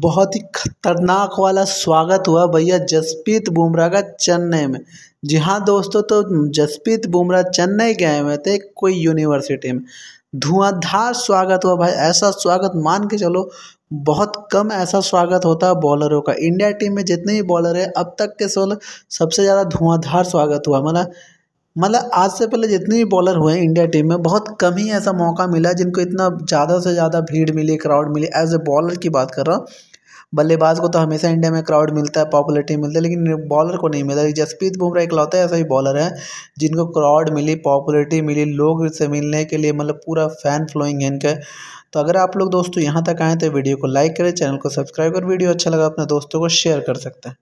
बहुत ही खतरनाक वाला स्वागत हुआ भैया जसप्रीत बुमराह का चेन्नई में जी हाँ दोस्तों तो जसप्रीत बुमराह चेन्नई गए हुए थे कोई यूनिवर्सिटी में धुआंधार स्वागत हुआ भाई ऐसा स्वागत मान के चलो बहुत कम ऐसा स्वागत होता है बॉलरों का इंडिया टीम में जितने भी बॉलर है अब तक के सोलह सबसे ज़्यादा धुआंधार स्वागत हुआ मतलब मतलब आज से पहले जितने भी बॉलर हुए हैं इंडिया टीम में बहुत कम ही ऐसा मौका मिला जिनको इतना ज़्यादा से ज़्यादा भीड़ मिली क्राउड मिली एज ए बॉलर की बात कर रहा हूँ बल्लेबाज को तो हमेशा इंडिया में क्राउड मिलता है पॉपुलरिटी मिलती है लेकिन बॉलर को नहीं मिलता जसप्रीत बुमराह इकलौता ऐसा ही बॉलर है जिनको क्राउड मिली पॉपुलरिटी मिली लोग से मिलने के लिए मतलब पूरा फैन फ्लोइंग है इनका तो अगर आप लोग दोस्तों यहाँ तक आएँ तो वीडियो को लाइक करें चैनल को सब्सक्राइब कर वीडियो अच्छा लगा तो अपने दोस्तों को शेयर कर सकते हैं